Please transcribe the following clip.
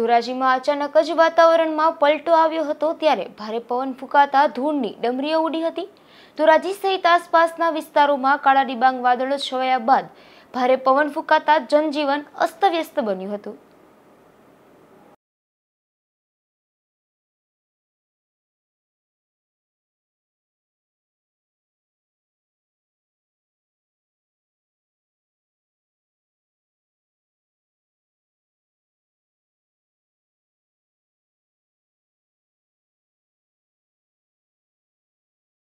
ધોરાજીમાં અચાનક જ વાતાવરણમાં પલટો આવ્યો હતો ત્યારે ભારે પવન ફૂંકાતા ધૂળની ડમરીઓ ઉડી હતી ધોરાજી સહિત આસપાસના વિસ્તારોમાં કાળા ડિબાંગ વાદળો છવાયા બાદ ભારે પવન ફૂંકાતા જનજીવન અસ્તવ્યસ્ત બન્યું હતું